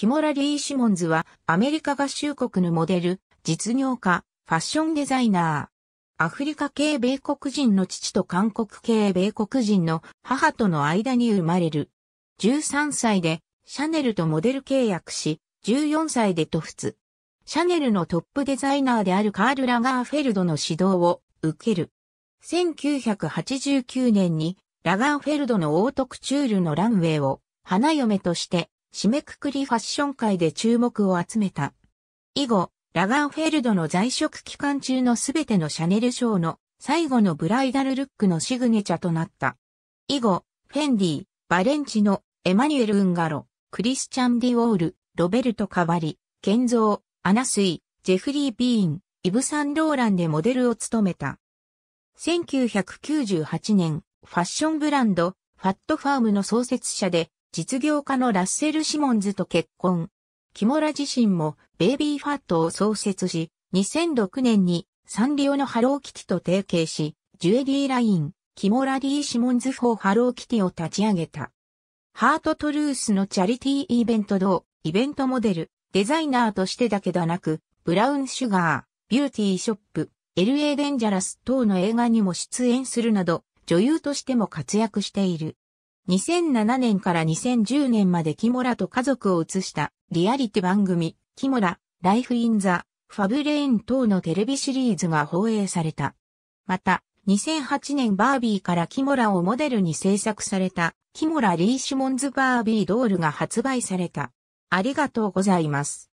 キモラ・リー・シモンズはアメリカ合衆国のモデル、実業家、ファッションデザイナー。アフリカ系米国人の父と韓国系米国人の母との間に生まれる。13歳でシャネルとモデル契約し、14歳でトフツ。シャネルのトップデザイナーであるカール・ラガーフェルドの指導を受ける。1989年にラガーフェルドのオートクチュールのランウェイを花嫁として締めくくりファッション界で注目を集めた。以後、ラガーフェルドの在職期間中のすべてのシャネルショーの最後のブライダルルックのシグネチャとなった。以後、フェンディ、バレンチノ、エマニュエル・ウンガロ、クリスチャン・ディオール、ロベルト・カバリ、ケンゾー、アナスイ、ジェフリー・ビーン、イブ・サンローランでモデルを務めた。1998年、ファッションブランド、ファットファームの創設者で、実業家のラッセル・シモンズと結婚。キモラ自身もベイビーファットを創設し、2006年にサンリオのハローキティと提携し、ジュエリーライン、キモラディ・シモンズ4ハローキティを立ち上げた。ハートトルースのチャリティーイベント同、イベントモデル、デザイナーとしてだけでなく、ブラウンシュガー、ビューティーショップ、LA デンジャラス等の映画にも出演するなど、女優としても活躍している。2007年から2010年までキモラと家族を映したリアリティ番組、キモラ、ライフインザ、ファブレイン等のテレビシリーズが放映された。また、2008年バービーからキモラをモデルに制作された、キモラ・リーシモンズ・バービードールが発売された。ありがとうございます。